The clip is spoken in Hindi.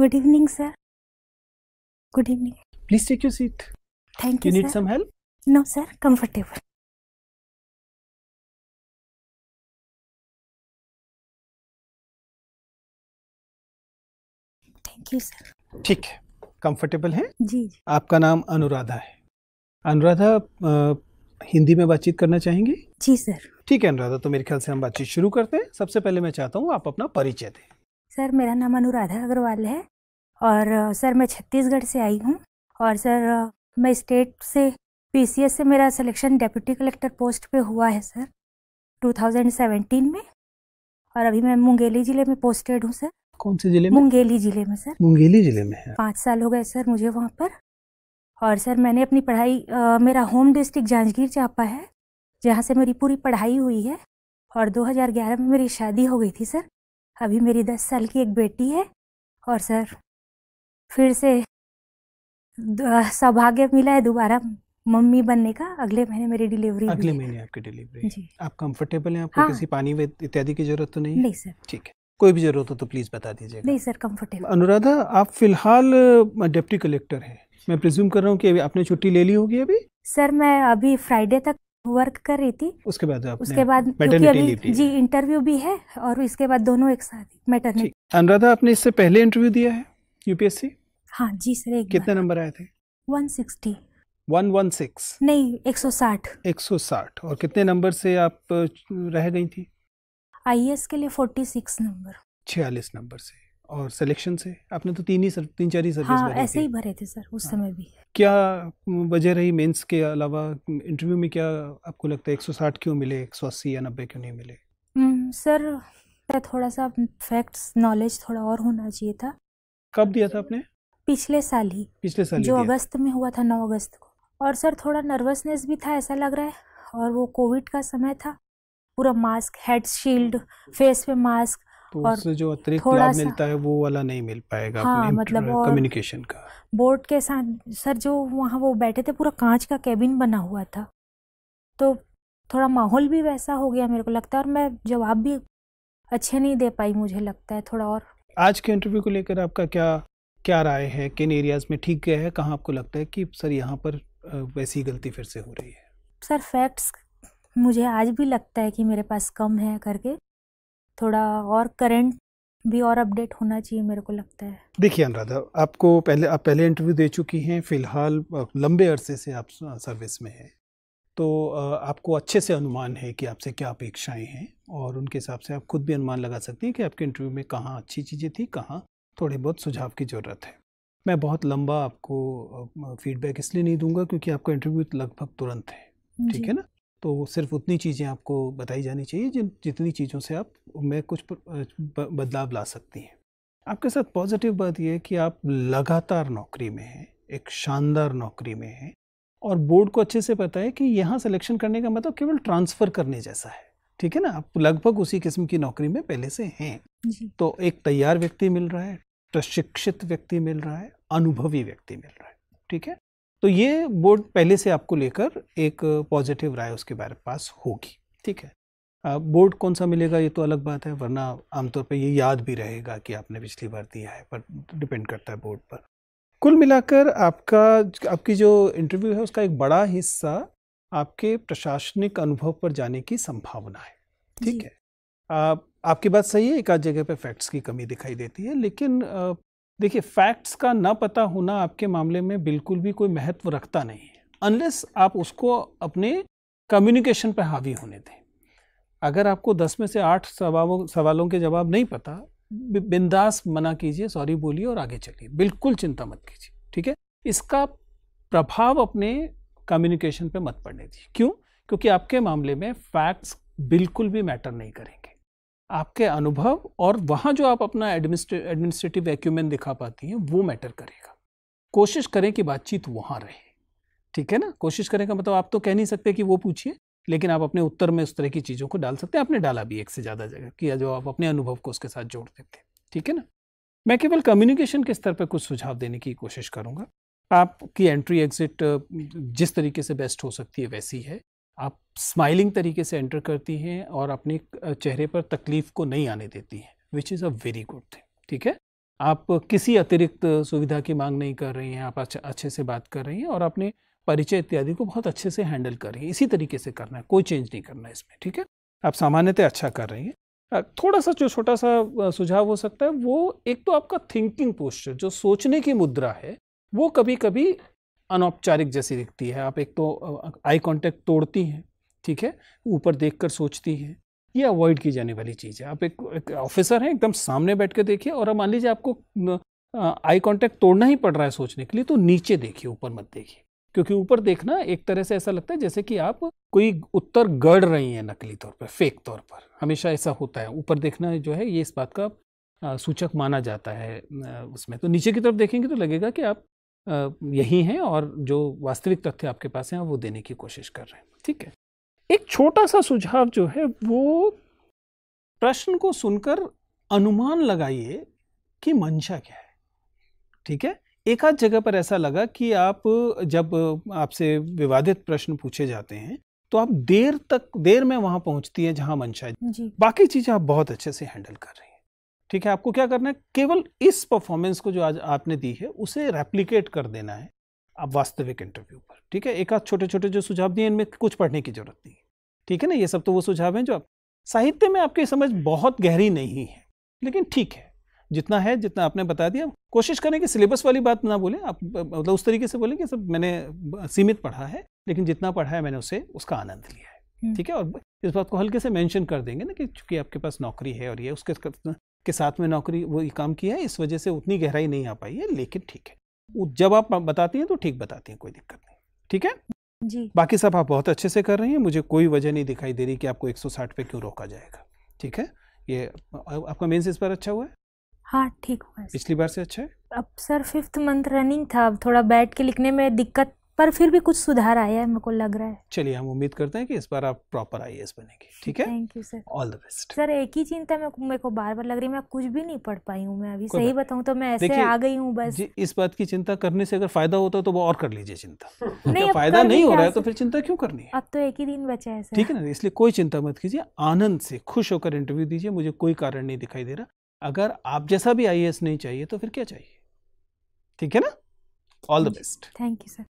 Good evening sir good evening please take your seat thank you need some help no sir No, thank you sir ठीक है कंफर्टेबल है जी आपका नाम अनुराधा है अनुराधा आ, हिंदी में बातचीत करना चाहेंगे जी सर ठीक है अनुराधा तो मेरे ख्याल से हम बातचीत शुरू करते हैं सबसे पहले मैं चाहता हूँ आप अपना परिचय दें सर मेरा नाम अनुराधा अग्रवाल है और सर मैं छत्तीसगढ़ से आई हूँ और सर मैं स्टेट से पीसीएस से मेरा सिलेक्शन डेप्यूटी कलेक्टर पोस्ट पे हुआ है सर 2017 में और अभी मैं मुंगेली ज़िले में पोस्टेड हूँ सर कौन से ज़िले में मुंगेली ज़िले में सर मुंगेली ज़िले में है पाँच साल हो गए सर मुझे वहाँ पर और सर मैंने अपनी पढ़ाई आ, मेरा होम डिस्ट्रिक्ट जांजगीर चापा है जहाँ से मेरी पूरी पढ़ाई हुई है और 2011 में मेरी शादी हो गई थी सर अभी मेरी दस साल की एक बेटी है और सर फिर से सौभाग्य मिला है दोबारा मम्मी बनने का अगले महीने मेरी डिलीवरी अगले महीने आपकी डिलीवरी जी आप कंफर्टेबल हैं आपको हाँ। किसी पानी इत्यादि की जरूरत तो नहीं नहीं सर ठीक है कोई भी जरूरत हो तो प्लीज बता दीजिए नहीं सर कंफर्टेबल अनुराधा आप फिलहाल डिप्टी कलेक्टर है मैं प्रिज्यूम कर रहा हूँ कि आपने छुट्टी ले ली होगी अभी सर मैं अभी फ्राइडे तक वर्क कर रही थी उसके बाद उसके बाद अभी जी इंटरव्यू भी है और इसके बाद दोनों एक साथ मैटरनिटी अनुराधा आपने इससे पहले इंटरव्यू दिया है यूपीएससी हाँ जी सर एक कितने नंबर आए थे 160 116 नहीं 160 160 और कितने नंबर से आप रह गई थी आईएएस e के लिए 46 नंबर 46 नंबर से और सिलेक्शन से आपने तो तीन ही सर, तीन चार ही सर्विस हाँ, भरे ऐसे ही भरे थे सर उस हाँ, समय भी क्या वजह रही मेंस के अलावा इंटरव्यू में क्या आपको लगता है 160 क्यों मिले 180 या 90 क्यों नहीं मिले सर थोड़ा सा फैक्ट्स नॉलेज थोड़ा और होना चाहिए था कब दिया था आपने पिछले साल ही पिछले साल जो अगस्त में हुआ था नौ अगस्त को और सर थोड़ा नर्वसनेस भी था ऐसा लग रहा है और वो कोविड का समय था पूरा मास्क हेड शील्ड फेस पे मास्क तो और उससे जो अतिरिक्त लाभ मिलता है वो वाला नहीं मिल पाएगा हाँ, मतलब कम्युनिकेशन का बोर्ड के साथ सर जो वहाँ वो बैठे थे पूरा कांच का केबिन बना हुआ था तो थोड़ा माहौल भी वैसा हो गया मेरे को लगता है और मैं जवाब भी अच्छे नहीं दे पाई मुझे लगता है थोड़ा और आज के इंटरव्यू को लेकर आपका क्या क्या राय है किन एरियाज में ठीक गया है कहाँ आपको लगता है कि सर यहाँ पर वैसी गलती फिर से हो रही है सर फैक्ट्स मुझे आज भी लगता है कि मेरे पास कम है करके थोड़ा और करंट भी और अपडेट होना चाहिए मेरे को लगता है देखिए अनुराधा आपको पहले आप पहले इंटरव्यू दे चुकी हैं फिलहाल लंबे अरसे से आप सर्विस में हैं तो आपको अच्छे से अनुमान है कि आपसे क्या अपेक्षाएं हैं और उनके हिसाब से आप खुद भी अनुमान लगा सकती हैं कि आपके इंटरव्यू में कहाँ अच्छी चीज़ें थी कहाँ थोड़े बहुत सुझाव की ज़रूरत है मैं बहुत लंबा आपको फीडबैक इसलिए नहीं दूंगा क्योंकि आपका इंटरव्यू लगभग तुरंत है ठीक है ना तो सिर्फ उतनी चीज़ें आपको बताई जानी चाहिए जिन जितनी चीज़ों से आप में कुछ बदलाव ला सकती हैं आपके साथ पॉजिटिव बात यह है कि आप लगातार नौकरी में हैं एक शानदार नौकरी में हैं और बोर्ड को अच्छे से पता है कि यहाँ सिलेक्शन करने का मतलब केवल ट्रांसफ़र करने जैसा है ठीक है ना आप लगभग उसी किस्म की नौकरी में पहले से हैं तो एक तैयार व्यक्ति मिल रहा है प्रशिक्षित व्यक्ति मिल रहा है अनुभवी व्यक्ति मिल रहा है ठीक है तो ये बोर्ड पहले से आपको लेकर एक पॉजिटिव राय उसके बारे पास होगी ठीक है बोर्ड कौन सा मिलेगा ये तो अलग बात है वरना आमतौर पर ये याद भी रहेगा कि आपने पिछली बार दिया है पर डिपेंड करता है बोर्ड पर कुल मिलाकर आपका आपकी जो इंटरव्यू है उसका एक बड़ा हिस्सा आपके प्रशासनिक अनुभव पर जाने की संभावना है ठीक है आ, आपकी बात सही है एक आध जगह पर फैक्ट्स की कमी दिखाई देती है लेकिन देखिए फैक्ट्स का ना पता होना आपके मामले में बिल्कुल भी कोई महत्व रखता नहीं है अनलेस आप उसको अपने कम्युनिकेशन पर हावी होने दें अगर आपको दस में से आठ सवालों सवालों के जवाब नहीं पता बिंदास मना कीजिए सॉरी बोलिए और आगे चलिए बिल्कुल चिंता मत कीजिए ठीक है इसका प्रभाव अपने कम्युनिकेशन पे मत पड़ने दीजिए क्यों क्योंकि आपके मामले में फैक्ट्स बिल्कुल भी मैटर नहीं करेंगे आपके अनुभव और वहाँ जो आप अपना एडमिनिस्ट्रेटिव एक्यूमेंट दिखा पाती हैं वो मैटर करेगा कोशिश करें कि बातचीत वहाँ रहे ठीक है ना कोशिश करें का मतलब आप तो कह नहीं सकते कि वो पूछिए लेकिन आप अपने उत्तर में उस तरह की चीज़ों को डाल सकते हैं आपने डाला भी एक से ज़्यादा जगह किया जो आप अपने अनुभव को उसके साथ जोड़ देते हैं ठीक है ना मैं केवल कम्युनिकेशन के स्तर पर कुछ सुझाव देने की कोशिश करूँगा आपकी एंट्री एग्ज़िट जिस तरीके से बेस्ट हो सकती है वैसी है आप स्माइलिंग तरीके से एंटर करती हैं और अपने चेहरे पर तकलीफ को नहीं आने देती हैं which is a very good thing ठीक है आप किसी अतिरिक्त सुविधा की मांग नहीं कर रही हैं आप अच्छे अच्छे से बात कर रही हैं और अपने परिचय इत्यादि को बहुत अच्छे से हैंडल कर रही हैं इसी तरीके से करना है कोई चेंज नहीं करना है इसमें ठीक है आप सामान्यतः अच्छा कर रही हैं थोड़ा सा जो छोटा सा सुझाव हो सकता है वो एक तो आपका थिंकिंग पोस्चर जो सोचने की मुद्रा है वो कभी कभी अनौपचारिक जैसी दिखती है आप एक तो आई कांटेक्ट तोड़ती हैं ठीक है ऊपर देखकर सोचती हैं ये अवॉइड की जाने वाली चीज़ है आप एक, एक ऑफिसर हैं एकदम सामने बैठ के देखिए और मान लीजिए आपको आई कांटेक्ट तोड़ना ही पड़ रहा है सोचने के लिए तो नीचे देखिए ऊपर मत देखिए क्योंकि ऊपर देखना एक तरह से ऐसा लगता है जैसे कि आप कोई उत्तर गढ़ रही हैं नकली तौर पर फेक तौर पर हमेशा ऐसा होता है ऊपर देखना जो है ये इस बात का सूचक माना जाता है उसमें तो नीचे की तरफ देखेंगे तो लगेगा कि आप यही हैं और जो वास्तविक तथ्य आपके पास हैं वो देने की कोशिश कर रहे हैं ठीक है एक छोटा सा सुझाव जो है वो प्रश्न को सुनकर अनुमान लगाइए कि मंशा क्या है ठीक है एक आध जगह पर ऐसा लगा कि आप जब आपसे विवादित प्रश्न पूछे जाते हैं तो आप देर तक देर में वहां पहुंचती है जहां मंशा है बाकी चीजें आप बहुत अच्छे से हैंडल कर रहे हैं ठीक है आपको क्या करना है केवल इस परफॉर्मेंस को जो आज आपने दी है उसे रेप्लीकेट कर देना है आप वास्तविक इंटरव्यू पर ठीक है एक आध छोटे छोटे जो सुझाव दिए इनमें कुछ पढ़ने की जरूरत नहीं ठीक है ना ये सब तो वो सुझाव हैं जो आप साहित्य में आपकी समझ बहुत गहरी नहीं है लेकिन ठीक है जितना है जितना आपने बता दिया कोशिश करें कि सिलेबस वाली बात ना बोले आप मतलब उस तरीके से बोलें कि सब मैंने सीमित पढ़ा है लेकिन जितना पढ़ा है मैंने उसे उसका आनंद लिया है हम्म। ठीक है और इस बात को हल्के से मेंशन कर देंगे ना कि चूंकि आपके पास नौकरी है और ये उसके के साथ में नौकरी वो ये काम किया है इस वजह से उतनी गहराई नहीं आ पाई है लेकिन ठीक है जब आप बताती हैं तो ठीक बताती हैं कोई दिक्कत नहीं ठीक है जी बाकी सब आप बहुत अच्छे से कर रही हैं मुझे कोई वजह नहीं दिखाई दे रही कि आपको 160 पे क्यों रोका जाएगा ठीक है ये आपका मेंस इस बार अच्छा हुआ है हाँ ठीक हुआ पिछली बार से अच्छा है अब सर फिफ्थ मंथ रनिंग था अब थोड़ा बैठ के लिखने में दिक्कत पर फिर भी कुछ सुधार आया है मेरे को लग रहा है चलिए हम उम्मीद करते हैं कि इस बार आप प्रॉपर आई बनेंगे ठीक है thank you sir all the best sir एक ही चिंता तो मेरे को बार बार लग रही है मैं कुछ भी नहीं पढ़ पाई हूँ मैं अभी सही बताऊँ तो मैं ऐसे आ गई हूँ बस इस बात की चिंता करने से अगर फायदा होता तो वो और कर लीजिए चिंता नहीं फायदा नहीं हो रहा है तो फिर चिंता क्यों करनी है अब तो एक ही दिन बचा है ठीक है ना इसलिए कोई चिंता मत कीजिए आनंद से खुश होकर इंटरव्यू दीजिए मुझे कोई कारण नहीं दिखाई दे रहा अगर आप जैसा भी आई नहीं चाहिए तो फिर क्या चाहिए ठीक है ना all the best thank you sir